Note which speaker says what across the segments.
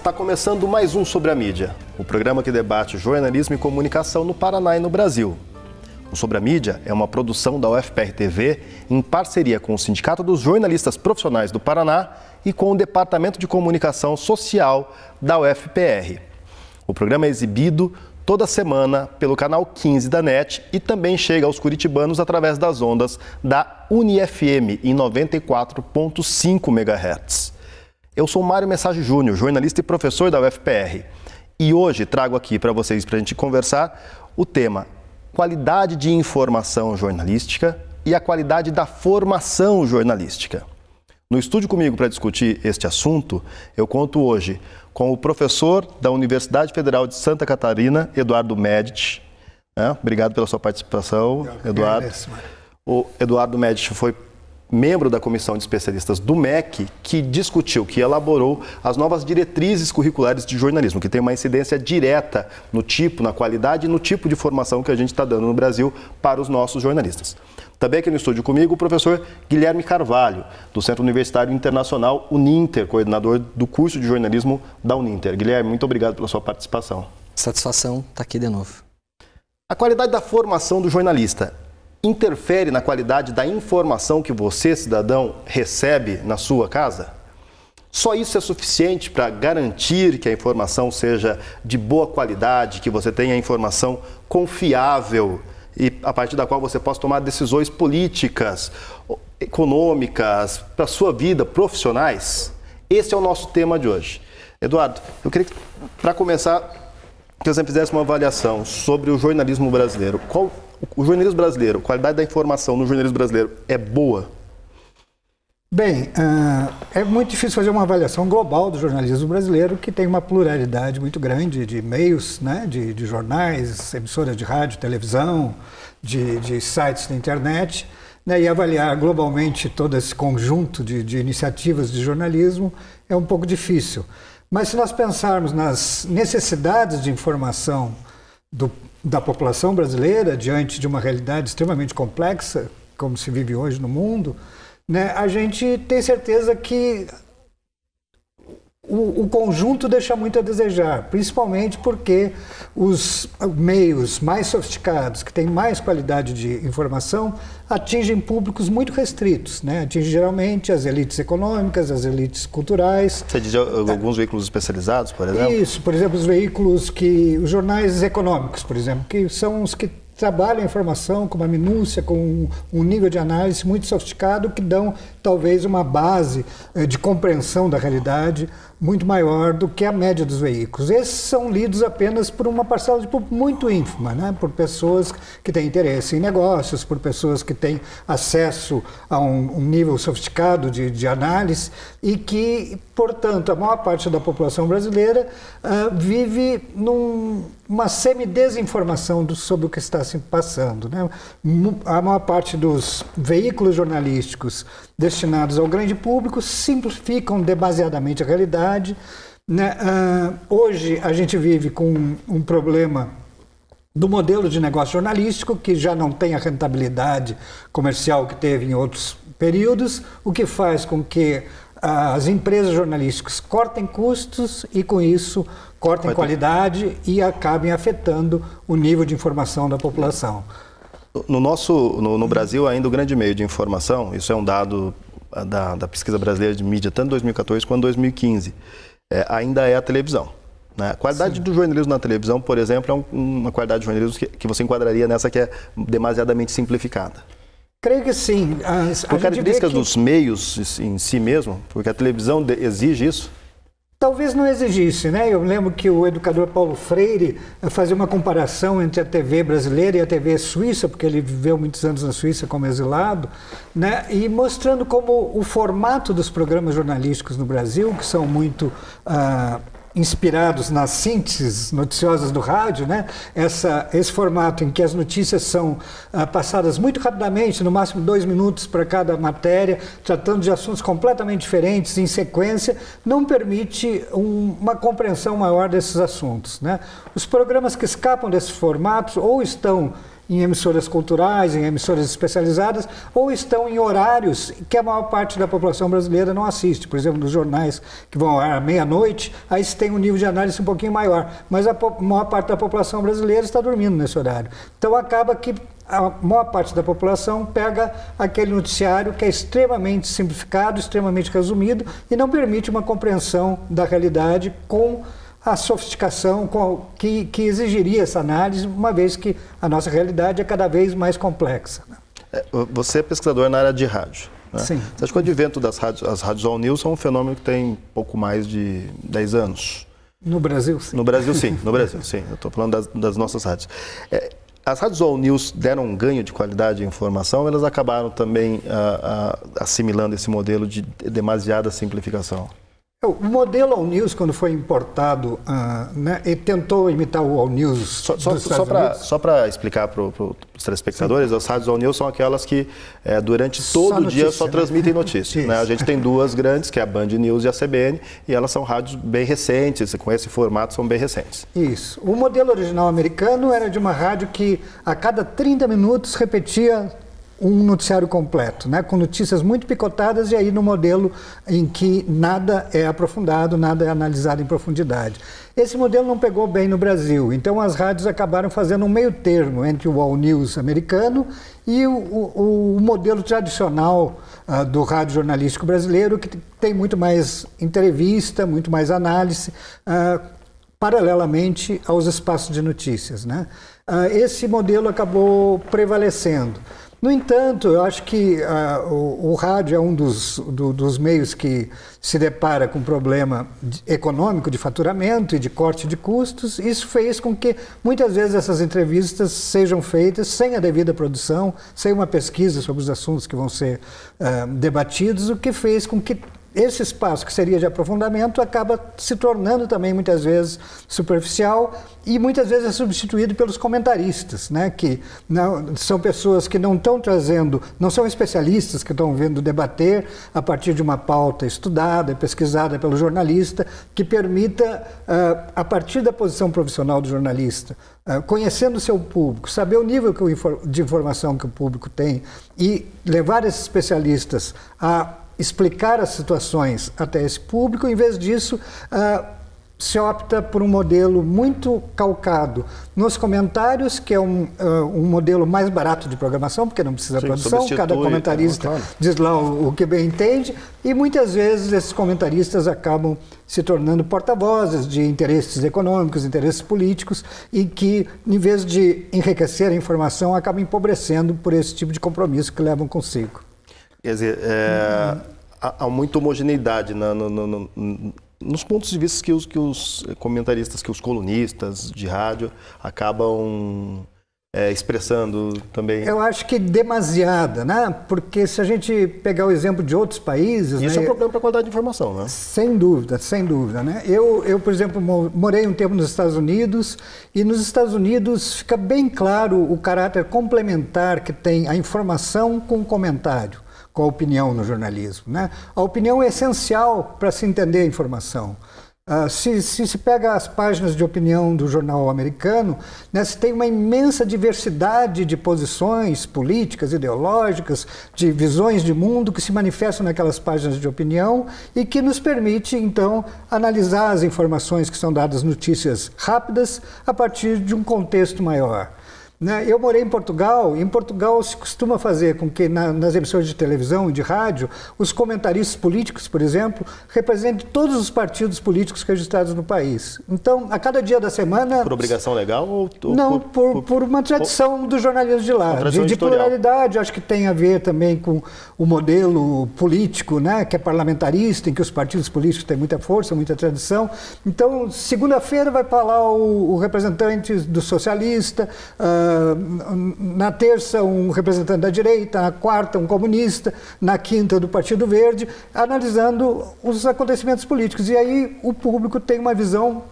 Speaker 1: Está começando mais um Sobre a Mídia, o programa que debate jornalismo e comunicação no Paraná e no Brasil. O Sobre a Mídia é uma produção da UFPR TV em parceria com o Sindicato dos Jornalistas Profissionais do Paraná e com o Departamento de Comunicação Social da UFPR. O programa é exibido toda semana pelo canal 15 da NET e também chega aos curitibanos através das ondas da UniFM em 94.5 MHz. Eu sou Mário Message Júnior, jornalista e professor da UFPR. E hoje trago aqui para vocês, para a gente conversar, o tema qualidade de informação jornalística e a qualidade da formação jornalística. No estúdio comigo para discutir este assunto, eu conto hoje com o professor da Universidade Federal de Santa Catarina, Eduardo Medici. Né? Obrigado pela sua participação, Eduardo. O Eduardo Medici foi membro da comissão de especialistas do MEC, que discutiu, que elaborou as novas diretrizes curriculares de jornalismo, que tem uma incidência direta no tipo, na qualidade e no tipo de formação que a gente está dando no Brasil para os nossos jornalistas. Também aqui no estúdio comigo o professor Guilherme Carvalho, do Centro Universitário Internacional Uninter, coordenador do curso de jornalismo da Uninter. Guilherme, muito obrigado pela sua participação.
Speaker 2: Satisfação estar tá aqui de novo.
Speaker 1: A qualidade da formação do jornalista interfere na qualidade da informação que você, cidadão, recebe na sua casa? Só isso é suficiente para garantir que a informação seja de boa qualidade, que você tenha informação confiável e a partir da qual você possa tomar decisões políticas, econômicas, para a sua vida, profissionais? Esse é o nosso tema de hoje. Eduardo, eu queria, para começar, que você fizesse uma avaliação sobre o jornalismo brasileiro. Qual o jornalismo brasileiro, a qualidade da informação no jornalismo brasileiro é boa?
Speaker 3: Bem, ah, é muito difícil fazer uma avaliação global do jornalismo brasileiro, que tem uma pluralidade muito grande de meios, né, de, de jornais, emissoras de rádio, televisão, de, de sites da internet, né, e avaliar globalmente todo esse conjunto de, de iniciativas de jornalismo é um pouco difícil. Mas se nós pensarmos nas necessidades de informação do, da população brasileira diante de uma realidade extremamente complexa, como se vive hoje no mundo, né, a gente tem certeza que o, o, conjunto deixa muito a desejar, principalmente porque os meios mais sofisticados, que têm mais qualidade de informação, atingem públicos muito restritos, né? Atingem geralmente as elites econômicas, as elites culturais.
Speaker 1: Você diz tá. alguns é. veículos especializados, por exemplo? Isso,
Speaker 3: por exemplo, os veículos que... os jornais econômicos, por exemplo, que são os que trabalham a informação com uma minúcia, com um nível de análise muito sofisticado que dão talvez uma base eh, de compreensão da realidade muito maior do que a média dos veículos. Esses são lidos apenas por uma parcela de público muito ínfima, né? por pessoas que têm interesse em negócios, por pessoas que têm acesso a um, um nível sofisticado de, de, análise e que, portanto, a maior parte da população brasileira uh, vive numa num, semi-desinformação sobre o que está se passando. Né? A maior parte dos veículos jornalísticos destinados ao grande público simplificam demasiadamente a realidade. Né? Uh, hoje a gente vive com um, um problema do modelo de negócio jornalístico, que já não tem a rentabilidade comercial que teve em outros períodos, o que faz com que ah, as empresas jornalísticas cortem custos e, com isso, cortem qualidade e acabem afetando o nível de informação da população.
Speaker 1: No nosso, no, no Brasil ainda o grande meio de informação, isso é um dado ah, da, da pesquisa brasileira de mídia, tanto 2014 quanto 2015, é, ainda é a televisão. Né? A qualidade Sim. do jornalismo na televisão, por exemplo, é um, uma qualidade de jornalismo que, que você enquadraria nessa que é demasiadamente simplificada.
Speaker 3: Creio que sim. As, por características
Speaker 1: que... dos meios em si mesmo, porque a televisão exige isso,
Speaker 3: talvez não exigisse, né? Eu lembro que o educador Paulo Freire fazia uma comparação entre a TV brasileira e a TV suíça, porque ele viveu muitos anos na Suíça como exilado, né? E mostrando como o formato dos programas jornalísticos no Brasil, que são muito ah, inspirados nas sínteses noticiosas do rádio, né? Essa, esse formato em que as notícias são ah, passadas muito rapidamente, no máximo dois minutos para cada matéria, tratando de assuntos completamente diferentes em sequência, não permite um, uma compreensão maior desses assuntos, né? Os programas que escapam desses formatos ou estão em emissoras culturais, em emissoras especializadas, ou estão em horários que a maior parte da população brasileira não assiste. Por exemplo, nos jornais que vão à meia-noite, aí se tem um nível de análise um pouquinho maior. Mas a maior parte da população brasileira está dormindo nesse horário. Então acaba que a maior parte da população pega aquele noticiário que é extremamente simplificado, extremamente resumido e não permite uma compreensão da realidade com a sofisticação que, que exigiria essa análise, uma vez que a nossa realidade é cada vez mais complexa. Né?
Speaker 1: É, você é pesquisador na área de rádio. Né? Sim. Você acha que o advento das rádios, as rádios all news são um fenômeno que tem pouco mais de 10 anos? No Brasil, sim. No Brasil, sim. No Brasil, sim. Eu estou falando das, das, nossas rádios. É, as rádios all news deram um ganho de qualidade de informação, elas acabaram também ah, ah, assimilando esse modelo de demasiada simplificação?
Speaker 3: É, o modelo All News, quando foi importado, uh, né, e tentou imitar o All News. Só, só
Speaker 1: para explicar para os telespectadores, as rádios All News são aquelas que é, durante todo o dia só né? transmitem notícias. Né? A gente tem duas grandes, que é a Band News e a CBN, e elas são rádios bem recentes, com esse formato são bem recentes.
Speaker 3: Isso. O modelo original americano era de uma rádio que a cada 30 minutos repetia um noticiário completo, né? com notícias muito picotadas e aí no modelo em que nada é aprofundado, nada é analisado em profundidade. Esse modelo não pegou bem no Brasil, então as rádios acabaram fazendo um meio termo entre o All News americano e o, o, o modelo tradicional uh, do rádio jornalístico brasileiro, que tem muito mais entrevista, muito mais análise, uh, paralelamente aos espaços de notícias. Né? Uh, esse modelo acabou prevalecendo. No entanto, eu acho que uh, o, o, rádio é um dos, do, dos meios que se depara com problema de, econômico de faturamento e de corte de custos. Isso fez com que muitas vezes essas entrevistas sejam feitas sem a devida produção, sem uma pesquisa sobre os assuntos que vão ser uh, debatidos, o que fez com que esse espaço que seria de aprofundamento acaba se tornando também muitas vezes superficial e muitas vezes é substituído pelos comentaristas, né? que não, são pessoas que não estão trazendo, não são especialistas que estão vindo debater a partir de uma pauta estudada, pesquisada pelo jornalista, que permita, uh, a partir da posição profissional do jornalista, uh, conhecendo o seu público, saber o nível de informação que o público tem e levar esses especialistas a explicar as situações até esse público, em vez disso, uh, se opta por um modelo muito calcado nos comentários, que é um, uh, um modelo mais barato de programação, porque não precisa Sim, produção, cada comentarista é, claro. diz lá o, o, que bem entende, e muitas vezes esses comentaristas acabam se tornando porta-vozes de interesses econômicos, interesses políticos, e que, em vez de enriquecer a informação, acabam empobrecendo por esse tipo de compromisso que levam consigo.
Speaker 1: Quer dizer, é, uhum. há, há, muita homogeneidade na, no, no, no, nos pontos de vista que os, que os, comentaristas, que os colunistas de rádio acabam é, expressando também. Eu
Speaker 3: acho que demasiada, né? Porque se a gente pegar o exemplo de outros países. Isso né? é um problema para a qualidade de informação, né? Sem dúvida, sem dúvida, né? Eu, eu, por exemplo, morei um tempo nos Estados Unidos e nos Estados Unidos fica bem claro o caráter complementar que tem a informação com o comentário com a opinião no jornalismo. Né? A opinião é essencial para se entender a informação. Uh, se, se, se pega as páginas de opinião do jornal americano, né, se tem uma imensa diversidade de posições políticas, ideológicas, de visões de mundo que se manifestam naquelas páginas de opinião e que nos permite, então, analisar as informações que são dadas, notícias rápidas, a partir de um contexto maior. Né? Eu morei em Portugal, e em Portugal se costuma fazer com que na, nas emissões de televisão e de rádio, os comentaristas políticos, por exemplo, representem todos os partidos políticos registrados no país. Então, a cada dia da semana. Por obrigação legal ou. ou não, por, por, por, uma tradição por, do jornalismo de lá, de, de pluralidade, acho que tem a ver também com o modelo político, né, que é parlamentarista, em que os partidos políticos têm muita força, muita tradição. Então, segunda-feira vai falar o, o representante do socialista. Uh, na terça, um representante da direita, na quarta, um comunista, na quinta, do Partido Verde, analisando os acontecimentos políticos. E aí o público tem uma visão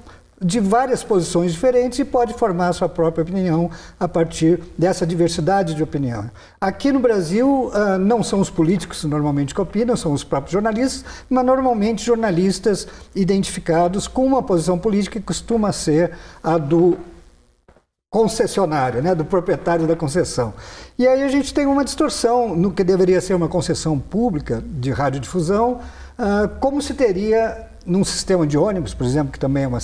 Speaker 3: de várias posições diferentes e pode formar sua própria opinião a partir dessa diversidade de opinião. Aqui no Brasil, ah, não são os políticos normalmente que opinam, são os próprios jornalistas, mas normalmente jornalistas identificados com uma posição política que costuma ser a do concessionário, né, do proprietário da concessão. E aí a gente tem uma distorção no que deveria ser uma concessão pública de radiodifusão, uh, como se teria num sistema de ônibus, por exemplo, que também é uma,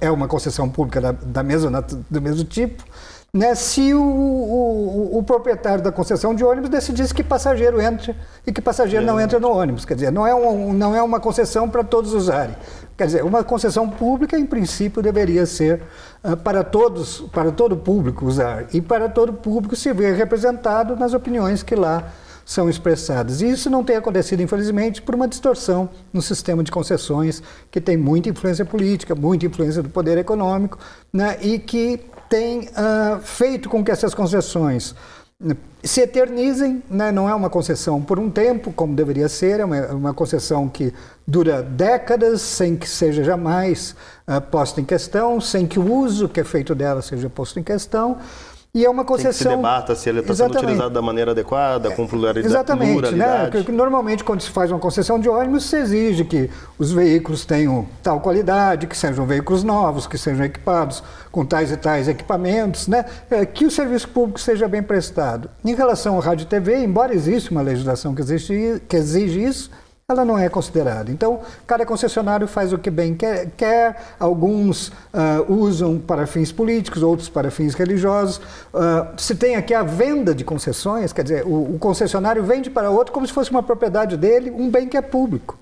Speaker 3: é uma concessão pública da, da mesma, do mesmo tipo, né, se o, o, o, proprietário da concessão de ônibus decidisse que passageiro entra e que passageiro é. não entra no ônibus. Quer dizer, não é, um, não é uma concessão para todos usarem, Quer dizer, uma concessão pública, em princípio, deveria ser uh, para todos, para todo público usar e para todo público se ver representado nas opiniões que lá são expressadas. E isso não tem acontecido, infelizmente, por uma distorção no sistema de concessões que tem muita influência política, muita influência do poder econômico né, e que tem uh, feito com que essas concessões se eternizem, né? não é uma concessão por um tempo, como deveria ser, é uma, é uma concessão que dura décadas, sem que seja jamais uh, posta em questão, sem que o uso que é feito dela seja posto em questão. E é uma concessão. Tem que se debata se ele está sendo utilizado
Speaker 1: da maneira adequada, com pluralidade. Exatamente, né? pluralidade.
Speaker 3: né? Normalmente, quando se faz uma concessão de ônibus, se exige que os veículos tenham tal qualidade, que sejam veículos novos, que sejam equipados com tais e tais equipamentos, né? É, que o serviço público seja bem prestado. Em relação ao rádio e TV, embora exista uma legislação que exige, que exige isso, ela não é considerada. Então, cada concessionário faz o que bem quer, quer. alguns uh, usam para fins políticos, outros para fins religiosos. Uh, se tem aqui a venda de concessões, quer dizer, o, o concessionário vende para outro como se fosse uma propriedade dele, um bem que é público.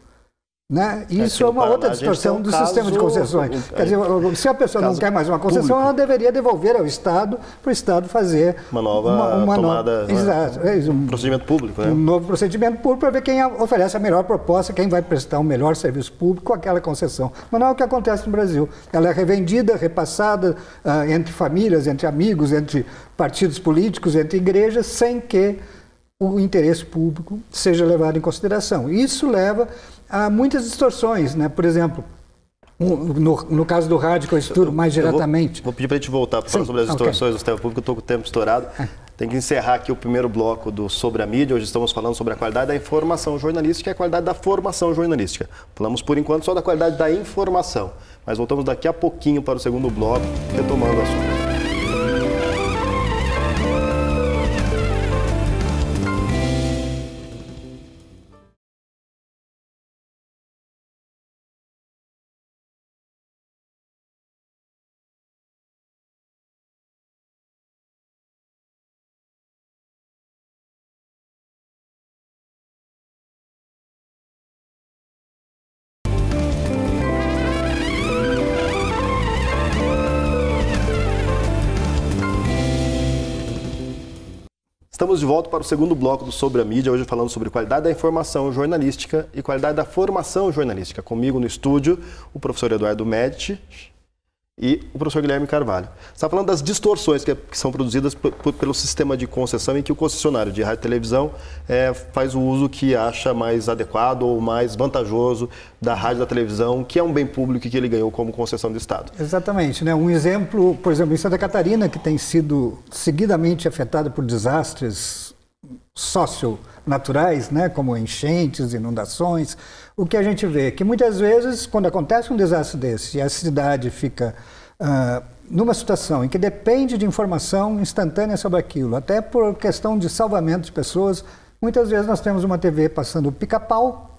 Speaker 3: Né? É, isso é, é uma outra distorção um do caso... sistema de concessões. Quer dizer, se a pessoa não quer mais uma concessão, público. ela deveria devolver ao Estado, para o Estado fazer uma nova uma, uma tomada. No... Né? Exato. É um
Speaker 1: procedimento público. Né? Um
Speaker 3: novo procedimento público para ver quem oferece a melhor proposta, quem vai prestar o um melhor serviço público com aquela concessão. Mas não é o que acontece no Brasil. Ela é revendida, repassada uh, entre famílias, entre amigos, entre partidos políticos, entre igrejas, sem que o interesse público seja levado em consideração. Isso leva há muitas distorções, né? Por exemplo, no, no, caso do rádio, que eu estudo mais diretamente.
Speaker 1: Vou, vou, pedir para a gente voltar para falar sobre as distorções okay. do sistema público, eu estou com o tempo estourado. É. Tem que encerrar aqui o primeiro bloco do Sobre a Mídia. Hoje estamos falando sobre a qualidade da informação jornalística e a qualidade da formação jornalística. Falamos por enquanto só da qualidade da informação, mas voltamos daqui a pouquinho para o segundo bloco, retomando o assunto. Estamos de volta para o segundo bloco do Sobre a Mídia, hoje falando sobre qualidade da informação jornalística e qualidade da formação jornalística. Comigo no estúdio, o professor Eduardo Medici, e o professor Guilherme Carvalho. Você está falando das distorções que, é, que são produzidas pelo sistema de concessão em que o concessionário de rádio e televisão é, faz o uso que acha mais adequado ou mais vantajoso da rádio e da televisão, que é um bem público que ele ganhou como concessão do Estado.
Speaker 3: Exatamente. Né? Um exemplo, por exemplo, em Santa Catarina, que tem sido seguidamente afetada por desastres socio-naturais, né, como enchentes, inundações, o que a gente vê é que muitas vezes, quando acontece um desastre desse e a cidade fica uh, numa situação em que depende de informação instantânea sobre aquilo, até por questão de salvamento de pessoas, muitas vezes nós temos uma TV passando pica-pau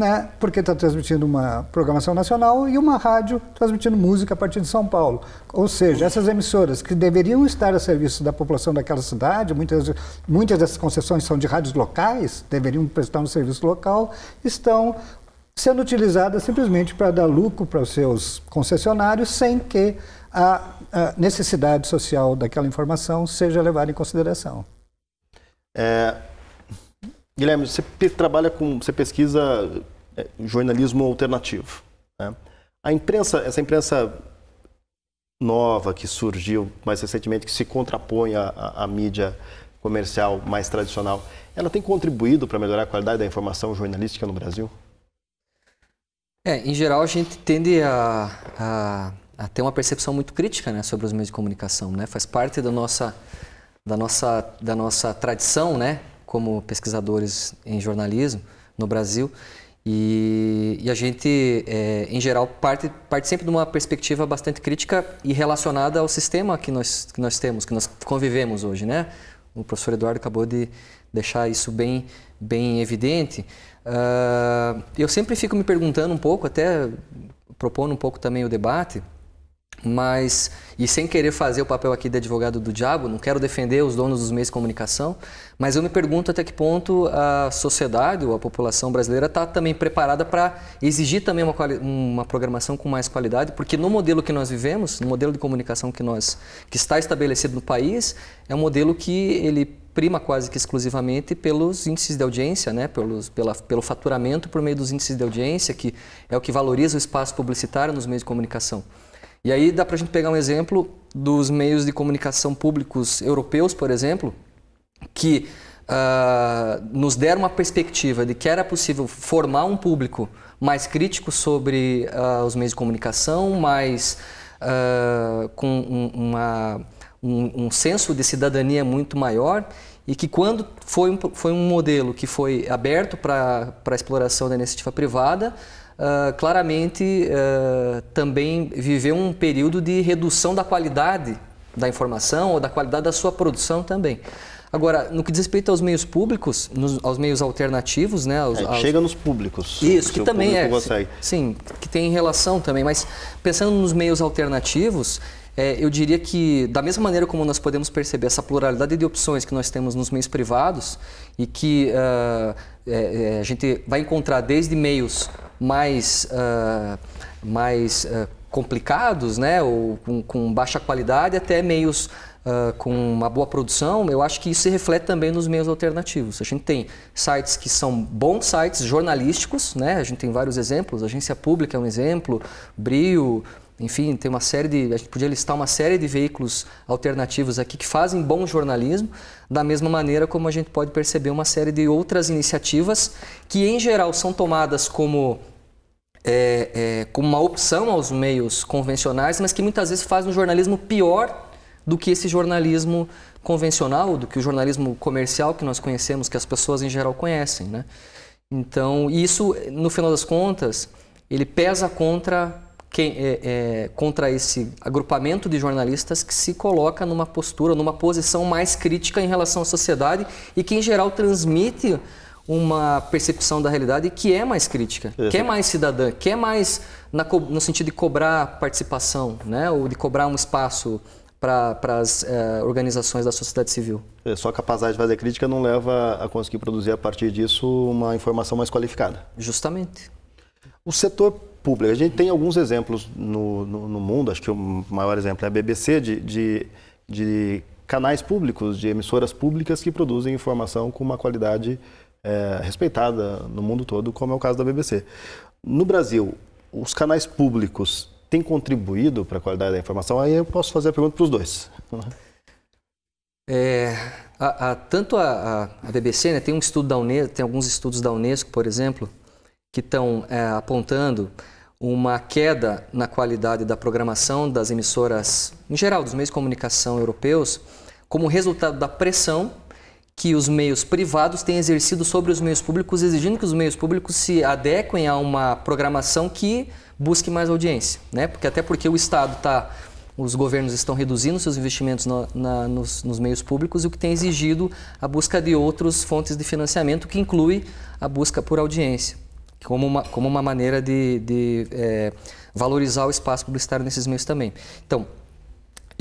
Speaker 3: né? Porque está transmitindo uma programação nacional e uma rádio transmitindo música a partir de São Paulo. Ou seja, essas emissoras que deveriam estar a serviço da população daquela cidade, muitas, muitas dessas concessões são de rádios locais, deveriam prestar um serviço local, estão sendo utilizadas simplesmente para dar lucro para os seus concessionários, sem que a, a necessidade social daquela informação seja levada em consideração.
Speaker 1: É, Guilherme, você trabalha com, você pesquisa é, jornalismo alternativo. Né? A imprensa, essa imprensa nova que surgiu mais recentemente, que se contrapõe à, à, mídia comercial mais tradicional, ela tem contribuído para melhorar a qualidade da informação jornalística no Brasil?
Speaker 2: É, em geral a gente tende a, a, a ter uma percepção muito crítica né, sobre os meios de comunicação, né? Faz parte da nossa da nossa da nossa tradição, né? como pesquisadores em jornalismo no Brasil. E, e a gente, é, em geral, parte, parte sempre de uma perspectiva bastante crítica e relacionada ao sistema que nós, que nós temos, que nós convivemos hoje, né? O professor Eduardo acabou de deixar isso bem, bem evidente. Uh, eu sempre fico me perguntando um pouco, até propondo um pouco também o debate, mas, e sem querer fazer o papel aqui de advogado do diabo, não quero defender os donos dos meios de comunicação, mas eu me pergunto até que ponto a sociedade ou a população brasileira está também preparada para exigir também uma, uma programação com mais qualidade, porque no modelo que nós vivemos, no modelo de comunicação que, nós, que está estabelecido no país, é um modelo que ele prima quase que exclusivamente pelos índices de audiência, né? Pelos, pela, pelo faturamento por meio dos índices de audiência, que é o que valoriza o espaço publicitário nos meios de comunicação. E aí dá para a gente pegar um exemplo dos meios de comunicação públicos europeus, por exemplo, que uh, nos deram uma perspectiva de que era possível formar um público mais crítico sobre uh, os meios de comunicação, mais uh, com um, uma, um, um senso de cidadania muito maior e que quando foi um, foi um modelo que foi aberto para a exploração da iniciativa privada, ah, claramente uh, também viveu um período de redução da qualidade da informação ou da qualidade da sua produção também. Agora, no que diz respeito aos meios públicos, nos, aos meios alternativos, né? Aos, é, aos... Chega nos públicos. Isso, que também é. Consegue. Sim, que tem relação também. Mas pensando nos meios alternativos, é, eu diria que, da mesma maneira como nós podemos perceber essa pluralidade de opções que nós temos nos meios privados e que uh, é, é, a gente vai encontrar desde meios mais, uh, mais uh, complicados, né? Ou com, com, baixa qualidade, até meios uh, com uma boa produção, eu acho que isso se reflete também nos meios alternativos. A gente tem sites que são bons sites jornalísticos, né? A gente tem vários exemplos, agência pública é um exemplo, Brio, enfim, tem uma série de. A gente podia listar uma série de veículos alternativos aqui que fazem bom jornalismo, da mesma maneira como a gente pode perceber uma série de outras iniciativas que, em geral, são tomadas como é, é, como uma opção aos meios convencionais, mas que muitas vezes faz um jornalismo pior do que esse jornalismo convencional, do que o jornalismo comercial que nós conhecemos, que as pessoas em geral conhecem, né? Então, isso, no final das contas, ele pesa contra quem, é, é, contra esse agrupamento de jornalistas que se coloca numa postura, numa posição mais crítica em relação à sociedade e que, em geral, transmite uma percepção da realidade que é mais crítica, que é mais cidadã, que é mais na, no sentido de cobrar participação, né? ou de cobrar um espaço para as eh, organizações da sociedade civil. É, só a capacidade de fazer crítica não leva a conseguir produzir a partir disso uma
Speaker 1: informação mais qualificada. Justamente. O setor público, a gente tem alguns exemplos no, no, no mundo, acho que o maior exemplo é a BBC, de, de, de canais públicos, de emissoras públicas que produzem informação com uma qualidade é, respeitada no mundo todo, como é o caso da BBC. No Brasil, os canais públicos têm contribuído para a qualidade da informação? Aí eu posso fazer a pergunta para os dois.
Speaker 2: É, a, a, tanto a, a, BBC, né, tem um estudo da Unesco, tem alguns estudos da Unesco, por exemplo, que estão é, apontando uma queda na qualidade da programação das emissoras, em geral, dos meios de comunicação europeus, como resultado da pressão que os meios privados têm exercido sobre os meios públicos, exigindo que os meios públicos se adequem a uma programação que busque mais audiência, né? Porque até porque o Estado está, os governos estão reduzindo seus investimentos no, na, nos, nos, meios públicos e o que tem exigido a busca de outras fontes de financiamento, que inclui a busca por audiência, como uma, como uma maneira de, de é, valorizar o espaço publicitário nesses meios também. Então,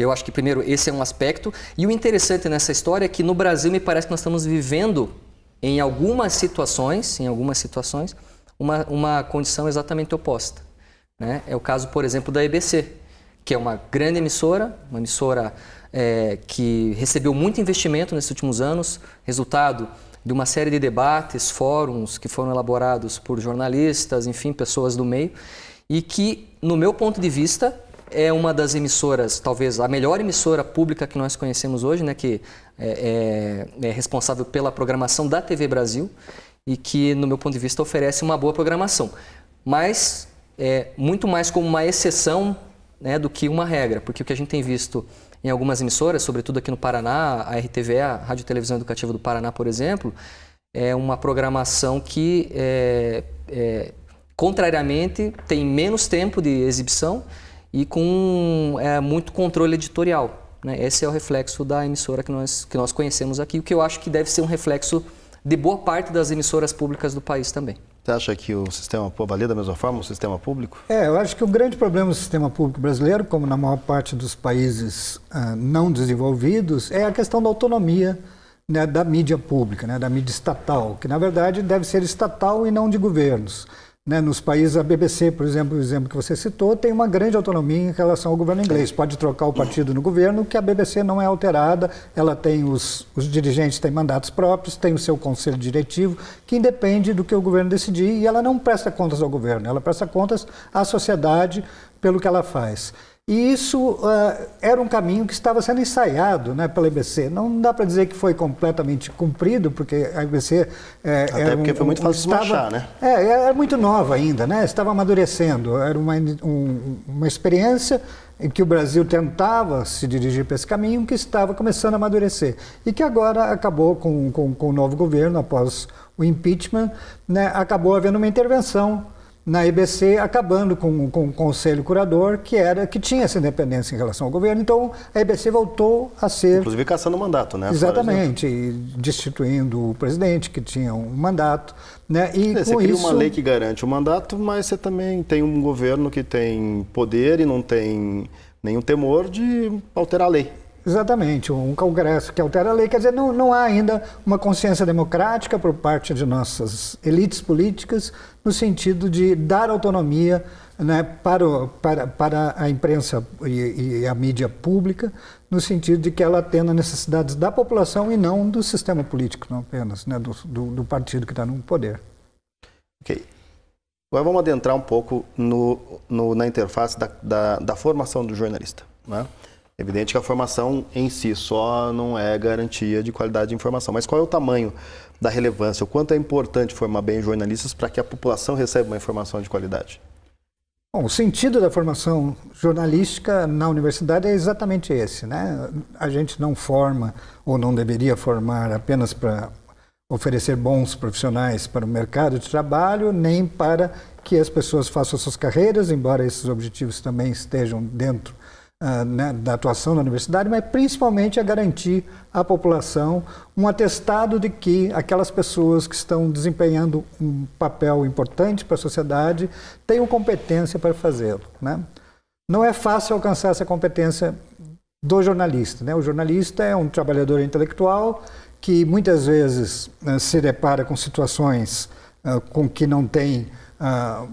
Speaker 2: eu acho que, primeiro, esse é um aspecto. E o interessante nessa história é que no Brasil me parece que nós estamos vivendo, em algumas situações, em algumas situações, uma, uma condição exatamente oposta. Né? É o caso, por exemplo, da EBC, que é uma grande emissora, uma emissora é, que recebeu muito investimento nesses últimos anos, resultado de uma série de debates, fóruns que foram elaborados por jornalistas, enfim, pessoas do meio, e que, no meu ponto de vista, é uma das emissoras, talvez a melhor emissora pública que nós conhecemos hoje, né, que é, é, é responsável pela programação da TV Brasil e que, no meu ponto de vista, oferece uma boa programação. Mas é muito mais como uma exceção né, do que uma regra, porque o que a gente tem visto em algumas emissoras, sobretudo aqui no Paraná, a RTV, a Rádio Televisão Educativa do Paraná, por exemplo, é uma programação que, é, é, contrariamente, tem menos tempo de exibição e com é, muito controle editorial. Né? Esse é o reflexo da emissora que nós, que nós conhecemos aqui, o que eu acho que deve ser um reflexo de boa parte das emissoras públicas do país também. Você acha que o sistema valia da mesma forma o sistema público?
Speaker 3: É, eu acho que o grande problema do sistema público brasileiro, como na maior parte dos países ah, não desenvolvidos, é a questão da autonomia né, da mídia pública, né, da mídia estatal, que na verdade deve ser estatal e não de governos. Né, nos países, a BBC, por exemplo, o exemplo que você citou, tem uma grande autonomia em relação ao governo inglês. Pode trocar o partido no governo, que a BBC não é alterada, ela tem os, os dirigentes têm mandatos próprios, tem o seu conselho diretivo, que independe do que o governo decidir, e ela não presta contas ao governo, ela presta contas à sociedade pelo que ela faz. E isso uh, era um caminho que estava sendo ensaiado né, pela IBC. Não dá para dizer que foi completamente cumprido, porque a IBC... É, eh, Até era porque um, foi muito um, fácil estava, de marchar, né? É, é, era muito nova ainda, né? Estava amadurecendo. Era uma, um, uma experiência em que o Brasil tentava se dirigir para esse caminho, que estava começando a amadurecer. E que agora acabou com, com, com o novo governo, após o impeachment, né, acabou havendo uma intervenção na EBC, acabando com, com o conselho curador, que era que tinha essa independência em relação ao governo. Então, a EBC voltou a ser.
Speaker 1: Inclusive caçando o mandato, né? Exatamente,
Speaker 3: e destituindo o presidente, que tinha um mandato. Né? E é, você cria isso... uma lei que
Speaker 1: garante o mandato, mas você também tem um governo que tem poder e não tem nenhum temor de alterar a lei.
Speaker 3: Exatamente, um Congresso que altera a lei. Quer dizer, não, não há ainda uma consciência democrática por parte de nossas elites políticas no sentido de dar autonomia né, para, o, para, para a imprensa e, e, a mídia pública, no sentido de que ela atenda necessidades da população e não do sistema político, não apenas né, do, do, do partido que está no poder.
Speaker 1: Ok. Agora vamos adentrar um pouco no, no na interface da, da, da formação do jornalista. Né? Evidente que a formação em si só não é garantia de qualidade de informação, mas qual é o tamanho da relevância, o quanto é importante formar bem jornalistas para que a população receba uma informação de qualidade?
Speaker 3: Bom, o sentido da formação jornalística na universidade é exatamente esse, né? A gente não forma ou não deveria formar apenas para oferecer bons profissionais para o mercado de trabalho, nem para que as pessoas façam suas carreiras, embora esses objetivos também estejam dentro ah, né, da atuação da universidade, mas principalmente a garantir à população um atestado de que aquelas pessoas que estão desempenhando um papel importante para a sociedade tenham competência para fazê-lo. Né? Não é fácil alcançar essa competência do jornalista. Né? O jornalista é um trabalhador intelectual que muitas vezes né, se depara com situações uh, com que não tem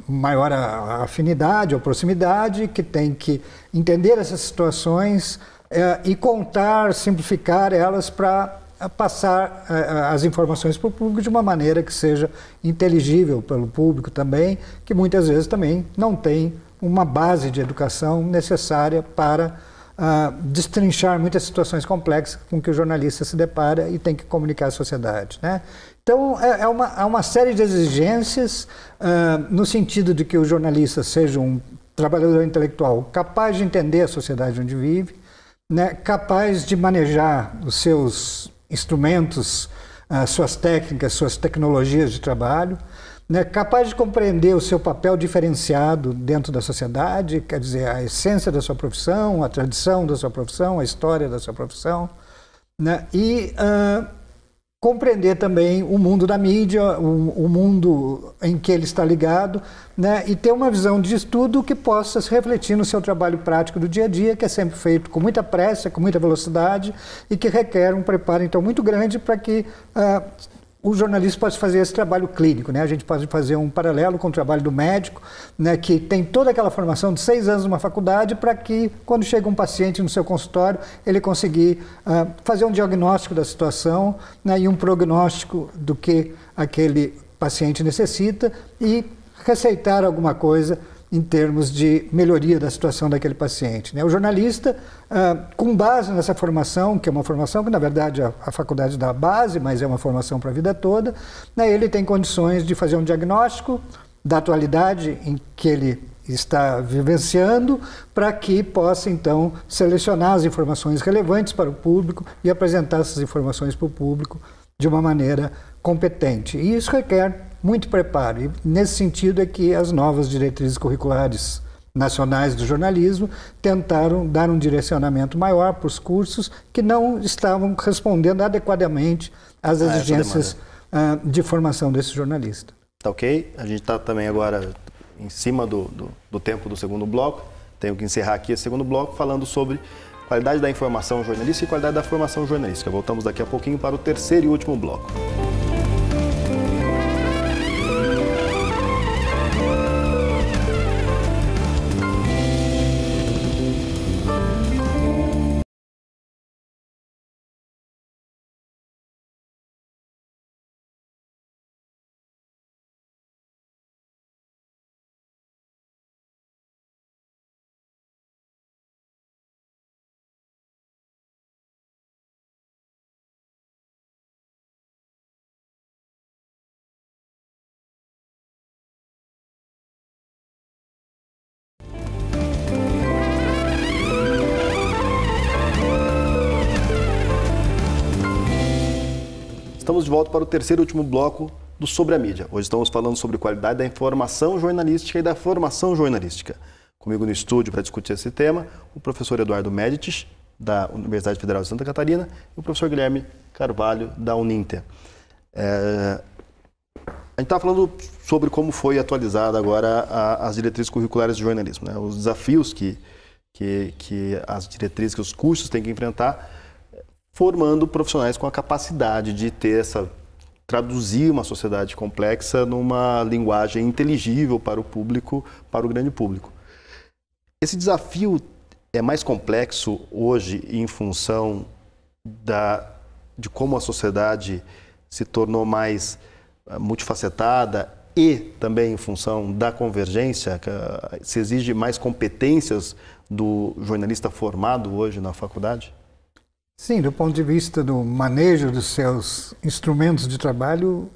Speaker 3: maior a afinidade ou proximidade, que tem que entender essas situações é, e contar, simplificar elas para é, passar é, as informações para o público de uma maneira que seja inteligível pelo público também, que muitas vezes também não tem uma base de educação necessária para ah, destrinchar muitas situações complexas com que o jornalista se depara e tem que comunicar à sociedade. Né? Então, é, é, uma, é uma série de exigências uh, no sentido de que o jornalista seja um trabalhador intelectual capaz de entender a sociedade onde vive, né, capaz de manejar os seus instrumentos, uh, suas técnicas, suas tecnologias de trabalho, né, capaz de compreender o seu papel diferenciado dentro da sociedade, quer dizer, a essência da sua profissão, a tradição da sua profissão, a história da sua profissão, né, e. Uh, compreender também o mundo da mídia, o, o, mundo em que ele está ligado, né? e ter uma visão de estudo que possa se refletir no seu trabalho prático do dia a dia, que é sempre feito com muita pressa, com muita velocidade e que requer um preparo então muito grande para que uh, o jornalista pode fazer esse trabalho clínico, né? A gente pode fazer um paralelo com o trabalho do médico, né? Que tem toda aquela formação de seis anos numa faculdade para que, quando chega um paciente no seu consultório, ele conseguir uh, fazer um diagnóstico da situação né? e um prognóstico do que aquele paciente necessita e receitar alguma coisa em termos de melhoria da situação daquele paciente. Né? O jornalista, ah, com base nessa formação, que é uma formação que na verdade a, a faculdade dá base, mas é uma formação para a vida toda, né? ele tem condições de fazer um diagnóstico da atualidade em que ele está vivenciando para que possa então selecionar as informações relevantes para o público e apresentar essas informações para o público de uma maneira competente. E isso requer muito preparo. E nesse sentido é que as novas diretrizes curriculares nacionais do jornalismo tentaram dar um direcionamento maior para os cursos que não estavam respondendo adequadamente às ah, exigências ah, de formação desse jornalista.
Speaker 1: Tá ok? A gente está também agora em cima do, do, do tempo do segundo bloco. Tenho que encerrar aqui o segundo bloco falando sobre qualidade da informação jornalística e qualidade da formação jornalística. Voltamos daqui a pouquinho para o terceiro e último bloco. Estamos de volta para o terceiro e último bloco do Sobre a Mídia. Hoje estamos falando sobre qualidade da informação jornalística e da formação jornalística. Comigo no estúdio para discutir esse tema, o professor Eduardo Medites, da Universidade Federal de Santa Catarina, e o professor Guilherme Carvalho, da Uninter. É... A gente está falando sobre como foi atualizada agora a, as diretrizes curriculares de jornalismo, né? os desafios que, que, que as diretrizes, que os cursos têm que enfrentar formando profissionais com a capacidade de ter essa traduzir uma sociedade complexa numa linguagem inteligível para o público, para o grande público. Esse desafio é mais complexo hoje em função da, de como a sociedade se tornou mais eh, multifacetada e também em função da convergência, eh, se exige mais competências do jornalista formado hoje na faculdade?
Speaker 3: Sim, do ponto de vista do manejo dos seus instrumentos de trabalho,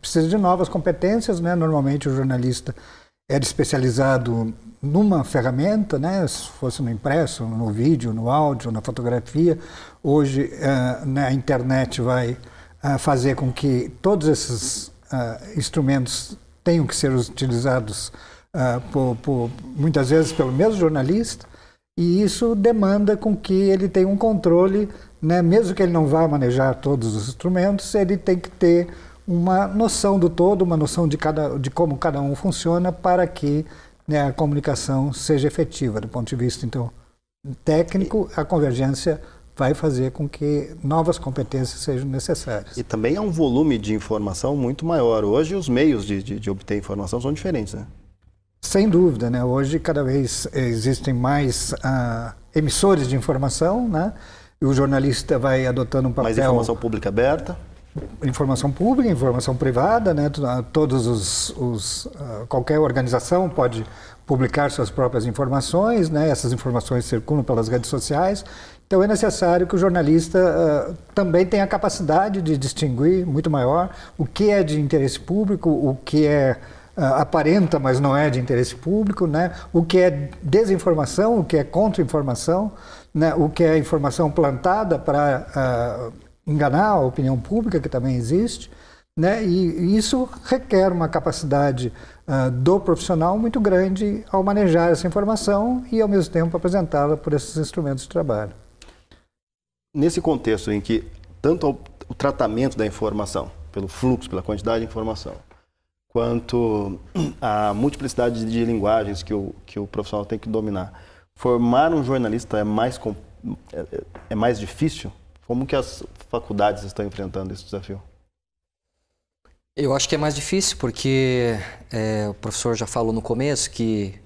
Speaker 3: precisa de novas competências, né? Normalmente o jornalista era especializado numa ferramenta, né? Se fosse no impresso, no vídeo, no áudio, na fotografia. Hoje eh, né, a internet vai eh, fazer com que todos esses eh, instrumentos tenham que ser utilizados por, por, muitas vezes pelo mesmo jornalista e isso demanda com que ele tenha um controle né, mesmo que ele não vá manejar todos os instrumentos, ele tem que ter uma noção do todo, uma noção de, cada, de como cada um funciona para que né, a comunicação seja efetiva do ponto de vista então técnico a convergência vai fazer com que novas competências sejam necessárias.
Speaker 1: E também há é um volume de informação muito maior. Hoje os meios de, de, de obter informação são diferentes, né?
Speaker 3: Sem dúvida, né? Hoje cada vez existem mais ah, emissores de informação, né? o jornalista vai adotando um papel. Mas informação
Speaker 1: pública aberta?
Speaker 3: Informação pública, informação privada, né? Ah, todos os, os ah, qualquer organização pode publicar suas próprias informações, né? Essas informações circulam pelas redes sociais. Então é necessário que o jornalista uh, também tenha a capacidade de distinguir muito maior o que é de interesse público, o que é uh, aparenta, mas não é de interesse público, né? o que é desinformação, o que é contra-informação né, o que é informação plantada para uh, ah, enganar a opinião pública, que também existe, né, e isso requer uma capacidade uh, do profissional muito grande ao manejar essa informação e, ao mesmo tempo, apresentá-la por esses instrumentos de trabalho.
Speaker 1: Nesse contexto em que tanto o tratamento da informação, pelo fluxo, pela quantidade de informação, quanto a multiplicidade de linguagens que o, que o profissional tem que dominar, formar um jornalista é mais, é, é, é mais difícil? Como que as faculdades estão enfrentando esse desafio?
Speaker 2: Eu acho que é mais difícil porque é, o professor já falou no começo que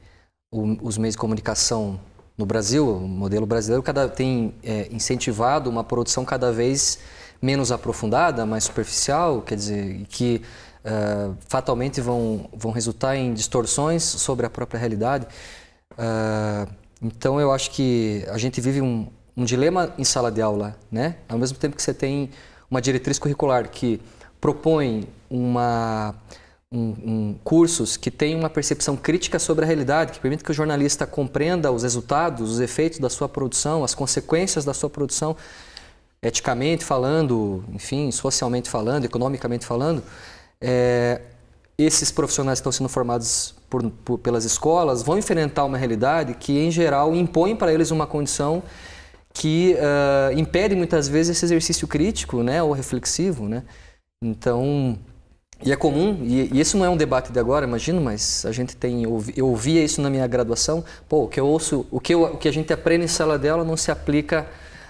Speaker 2: o, os meios de comunicação no Brasil, o modelo brasileiro cada, tem é, incentivado uma produção cada vez menos aprofundada, mais superficial, quer dizer, que uh, fatalmente vão, vão resultar em distorções sobre a própria realidade. Uh, então eu acho que a gente vive um, um dilema em sala de aula, né? Ao mesmo tempo que você tem uma diretriz curricular que propõe uma um, um, cursos que têm uma percepção crítica sobre a realidade, que permite que o jornalista compreenda os resultados, os efeitos da sua produção, as consequências da sua produção, eticamente falando, enfim, socialmente falando, economicamente falando, é, esses profissionais estão sendo formados por, por, pelas escolas vão enfrentar uma realidade que, em geral, impõe para eles uma condição que uh, impede muitas vezes esse exercício crítico né, ou reflexivo. Né? Então, e é comum, e, e, isso não é um debate de agora, imagino, mas a gente tem, eu ouvia isso na minha graduação, pô, o que eu ouço, o que, eu, o que a gente aprende em sala dela não se aplica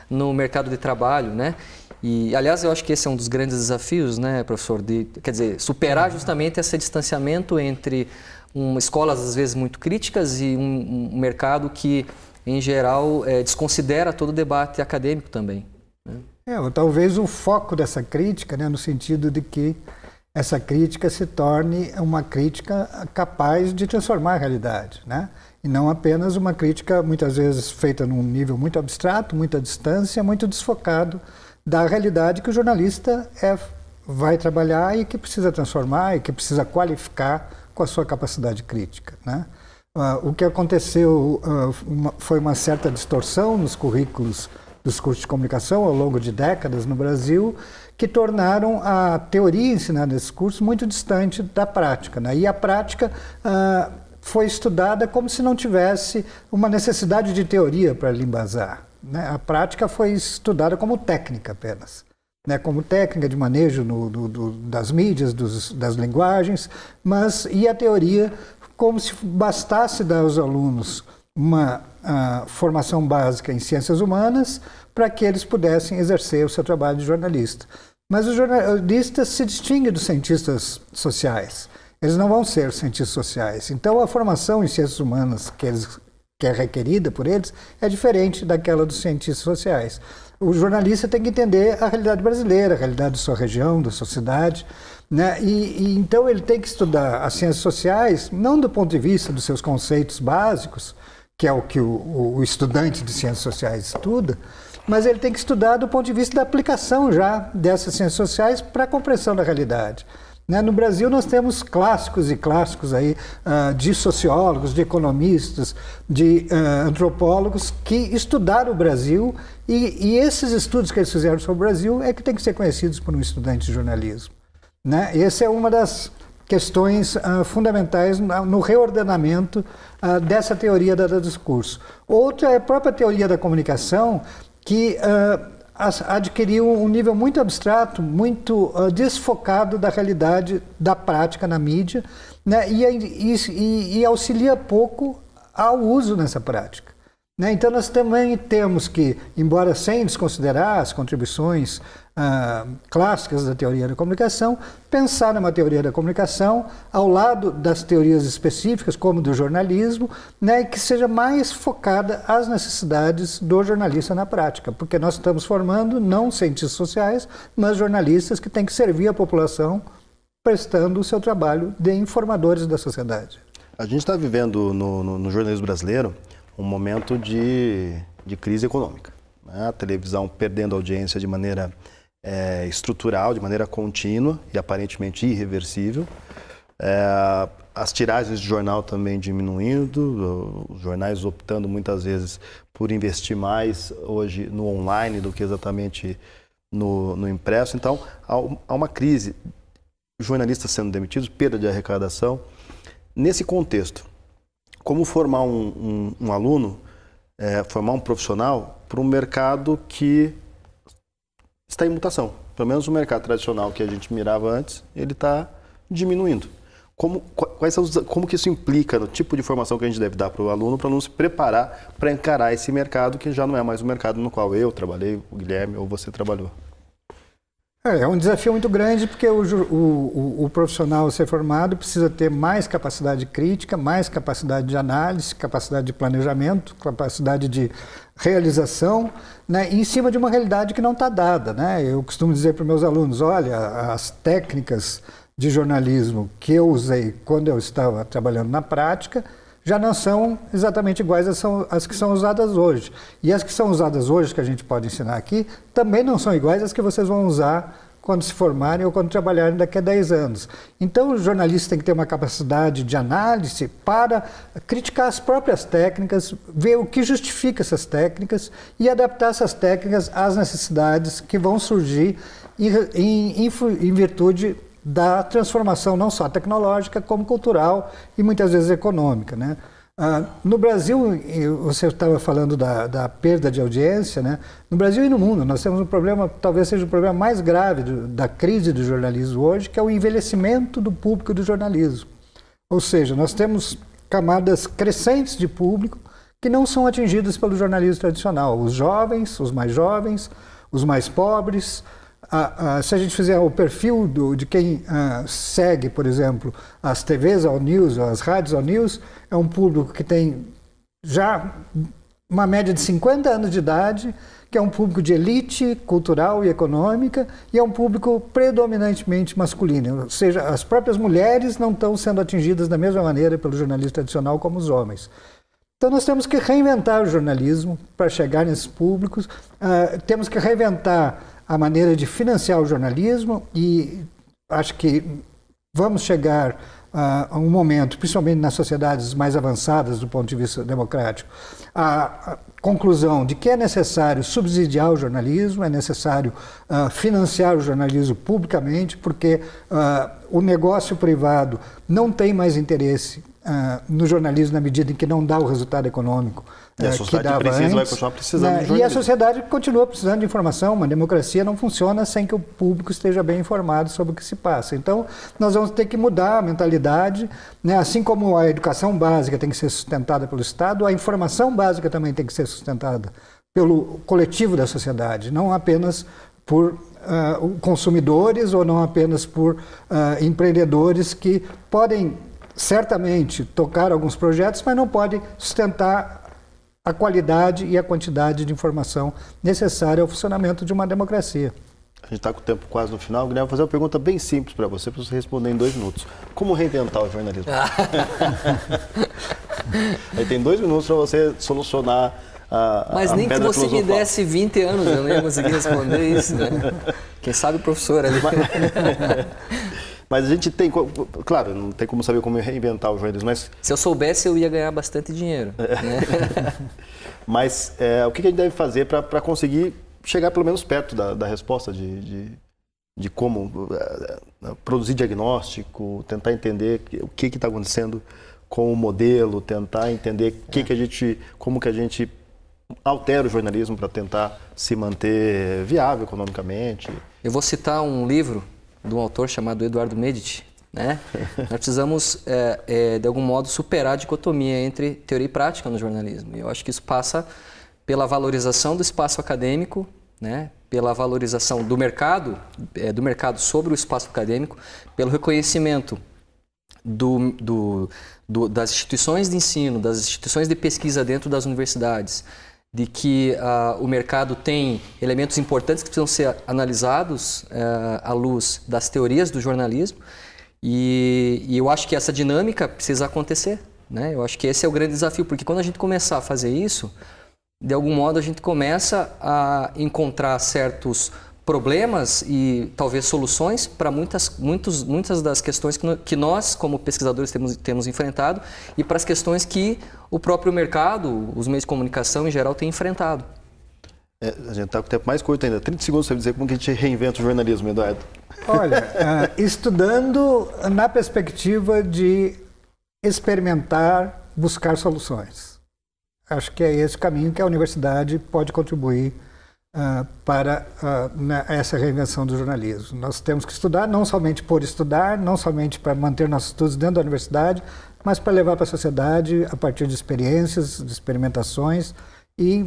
Speaker 2: no mercado de trabalho, né? E, aliás, eu acho que esse é um dos grandes desafios, né, professor? De, quer dizer, superar justamente esse distanciamento entre um, escolas às vezes muito críticas e um, um mercado que, em geral, é, desconsidera todo o debate acadêmico também.
Speaker 3: Né? É, talvez o foco dessa crítica, né, no sentido de que essa crítica se torne uma crítica capaz de transformar a realidade, né? E não apenas uma crítica, muitas vezes, feita num nível muito abstrato, muita distância, muito desfocado da realidade que o jornalista é, vai trabalhar e que precisa transformar e que precisa qualificar com a sua capacidade crítica. Né? Uh, o que aconteceu uh, uma, foi uma certa distorção nos currículos dos cursos de comunicação ao longo de décadas no Brasil, que tornaram a teoria ensinada nesses cursos muito distante da prática. Né? E a prática uh, foi estudada como se não tivesse uma necessidade de teoria para limbazar. Né? A prática foi estudada como técnica apenas né, como técnica de manejo no, do, do, das mídias, dos, das linguagens, mas e a teoria como se bastasse dar aos alunos uma ah, formação básica em ciências humanas para que eles pudessem exercer o seu trabalho de jornalista. Mas os jornalistas se distinguem dos cientistas sociais. Eles não vão ser cientistas sociais. Então, a formação em ciências humanas que eles que é requerida por eles, é diferente daquela dos cientistas sociais. O jornalista tem que entender a realidade brasileira, a realidade da sua região, da sua cidade. Né? E, e, então ele tem que estudar as ciências sociais, não do ponto de vista dos seus conceitos básicos, que é o que o, o estudante de ciências sociais estuda, mas ele tem que estudar do ponto de vista da aplicação já dessas ciências sociais para a compreensão da realidade. Né? No Brasil nós temos clássicos e clássicos aí uh, de sociólogos, de economistas, de uh, antropólogos que estudaram o Brasil e, e esses estudos que eles fizeram sobre o Brasil é que tem que ser conhecidos por um estudante de jornalismo. Né? Essa é uma das questões uh, fundamentais no reordenamento uh, dessa teoria da, do discurso. Outra é a própria teoria da comunicação, que uh, adquirir um nível muito abstrato, muito uh, desfocado da realidade da prática na mídia, né? e, e, e, auxilia pouco ao uso nessa prática. Né? Então, nós também temos que, embora sem desconsiderar as contribuições ah, clássicas da teoria da comunicação, pensar numa teoria da comunicação ao lado das teorias específicas, como do jornalismo, né, que seja mais focada às necessidades do jornalista na prática, porque nós estamos formando não cientistas sociais, mas jornalistas que têm que servir a população prestando o seu trabalho de informadores da sociedade.
Speaker 1: A gente está vivendo no, no, no, jornalismo brasileiro um momento de, de crise econômica. Né? A televisão perdendo audiência de maneira é, estrutural, de maneira contínua e aparentemente irreversível. É, as tiragens de jornal também diminuindo, os jornais optando muitas vezes por investir mais hoje no online do que exatamente no, no impresso. Então, há uma crise, jornalistas sendo demitidos, perda de arrecadação. Nesse contexto, como formar um, um, um aluno, é, formar um profissional para um mercado que está em mutação. Pelo menos o mercado tradicional que a gente mirava antes, ele está diminuindo. Como, quais são, como que isso implica no tipo de formação que a gente deve dar para o aluno, para não se preparar para encarar esse mercado que já não é mais o mercado no qual eu trabalhei, o Guilherme ou você trabalhou?
Speaker 3: É, é, um desafio muito grande porque o, o, o profissional ser formado precisa ter mais capacidade crítica, mais capacidade de análise, capacidade de planejamento, capacidade de realização, né, em cima de uma realidade que não está dada. Né? Eu costumo dizer para meus alunos, olha, as técnicas de jornalismo que eu usei quando eu estava trabalhando na prática já não são exatamente iguais às, são, as que são usadas hoje. E as que são usadas hoje, que a gente pode ensinar aqui, também não são iguais às que vocês vão usar quando se formarem ou quando trabalharem daqui a 10 anos. Então, o jornalista tem que ter uma capacidade de análise para criticar as próprias técnicas, ver o que justifica essas técnicas e adaptar essas técnicas às necessidades que vão surgir em, em, em virtude da transformação não só tecnológica, como cultural e muitas vezes econômica. Né? Ah, no Brasil, você estava falando da, da, perda de audiência, né? no Brasil e no mundo, nós temos um problema, talvez seja o problema mais grave do, da crise do jornalismo hoje, que é o envelhecimento do público do jornalismo. Ou seja, nós temos camadas crescentes de público que não são atingidas pelo jornalismo tradicional. Os jovens, os mais jovens, os mais pobres, a, a, se a gente fizer o perfil do, de quem a, ah, segue, por exemplo, as TVs ao news, as rádios ao news, é um público que tem já uma média de 50 anos de idade, que é um público de elite cultural e econômica e é um público predominantemente masculino. Ou seja, as próprias mulheres não estão sendo atingidas da mesma maneira pelo jornalismo tradicional como os homens. Então nós temos que reinventar o jornalismo para chegar nesses públicos, uh, temos que reinventar a maneira de financiar o jornalismo e acho que vamos chegar ah, a um momento, principalmente nas sociedades mais avançadas do ponto de vista democrático, a, conclusão de que é necessário subsidiar o jornalismo, é necessário uh, financiar o jornalismo publicamente, porque uh, o negócio privado não tem mais interesse uh, no jornalismo na medida em que não dá o resultado econômico e a sociedade precisa, antes, vai continuar
Speaker 1: precisando né? de E a
Speaker 3: sociedade continua precisando de informação. Uma democracia não funciona sem que o público esteja bem informado sobre o que se passa. Então, nós vamos ter que mudar a mentalidade. Né? Assim como a educação básica tem que ser sustentada pelo Estado, a informação básica também tem que ser sustentada pelo coletivo da sociedade, não apenas por uh, consumidores ou não apenas por uh, empreendedores que podem certamente tocar alguns projetos, mas não podem sustentar a qualidade e a quantidade de informação necessária ao funcionamento de uma democracia.
Speaker 1: A gente está com o tempo quase no final. Guilherme, vou fazer uma pergunta bem simples para você, para você responder em dois minutos. Como reinventar o jornalismo? Aí tem dois minutos para você solucionar
Speaker 2: a, Mas a nem que você filosofal. me desse 20 anos, eu não ia conseguir responder isso, né? Quem sabe o professor ali.
Speaker 1: Mas a gente tem, claro, não tem como saber como reinventar o joelho, mas...
Speaker 2: Se eu soubesse, eu ia ganhar bastante dinheiro. É. Né?
Speaker 1: mas é, o que a gente deve fazer para conseguir chegar pelo menos perto da, da resposta de, de, de como é, é, produzir diagnóstico, tentar entender o que está acontecendo com o modelo, tentar entender é. que que a gente, como que a gente altera o jornalismo para tentar se manter viável economicamente.
Speaker 2: Eu vou citar um livro de um autor chamado Eduardo Medici. Né? Nós precisamos, é, é, de algum modo, superar a dicotomia entre teoria e prática no jornalismo. E eu acho que isso passa pela valorização do espaço acadêmico, né? pela valorização do mercado, é, do mercado sobre o espaço acadêmico, pelo reconhecimento do, do, do, das instituições de ensino, das instituições de pesquisa dentro das universidades, de que uh, o mercado tem elementos importantes que precisam ser analisados uh, à luz das teorias do jornalismo. E, e, eu acho que essa dinâmica precisa acontecer. Né? Eu acho que esse é o grande desafio, porque quando a gente começar a fazer isso, de algum modo a gente começa a encontrar certos problemas e talvez soluções para muitas, muitos, muitas das questões que, no, que nós, como pesquisadores, temos, temos enfrentado e para as questões que o próprio mercado, os meios de comunicação em geral, têm enfrentado. É, a gente está com o tempo mais curto ainda. 30 segundos para dizer como que a gente reinventa
Speaker 3: o
Speaker 1: jornalismo, Eduardo.
Speaker 3: Olha, ah, estudando na perspectiva de experimentar, buscar soluções. Acho que é esse caminho que a universidade pode contribuir Uh, para uh, ah, na, né, essa reinvenção do jornalismo. Nós temos que estudar, não somente por estudar, não somente para manter nossos estudos dentro da universidade, mas para levar para a sociedade a partir de experiências, de experimentações e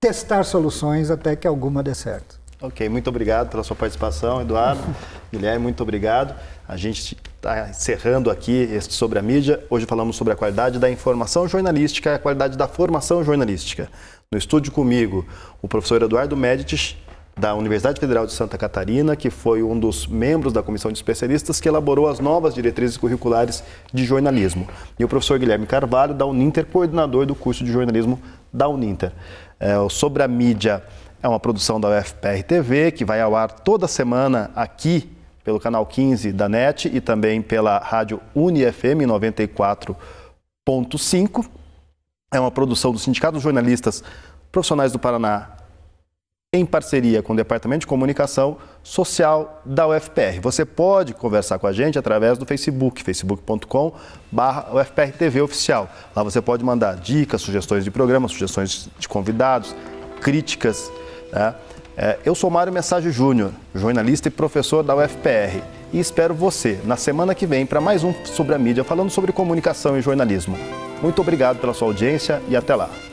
Speaker 3: testar soluções até que alguma dê certo.
Speaker 1: Ok, muito obrigado pela sua participação, Eduardo. Guilherme, muito obrigado. A gente está encerrando aqui este sobre a mídia. Hoje falamos sobre a qualidade da informação jornalística, e a qualidade da formação jornalística. No estúdio comigo, o professor Eduardo Medici, da Universidade Federal de Santa Catarina, que foi um dos membros da comissão de especialistas que elaborou as novas diretrizes curriculares de jornalismo. E o professor Guilherme Carvalho, da Uninter, coordenador do curso de jornalismo da Uninter. É, Sobre a Mídia é uma produção da UFPR TV, que vai ao ar toda semana aqui pelo canal 15 da NET e também pela rádio UniFM 94.5 é uma produção do Sindicato dos Jornalistas Profissionais do Paraná, em parceria com o Departamento de Comunicação Social da UFPR. Você pode conversar com a gente através do Facebook, facebook.com Oficial. Lá você pode mandar dicas, sugestões de programas, sugestões de convidados, críticas. Né? É, eu sou Mário Messaggio Júnior, jornalista e professor da UFPR e espero você na semana que vem para mais um sobre a mídia falando sobre comunicação e jornalismo. Muito obrigado pela sua audiência e até lá.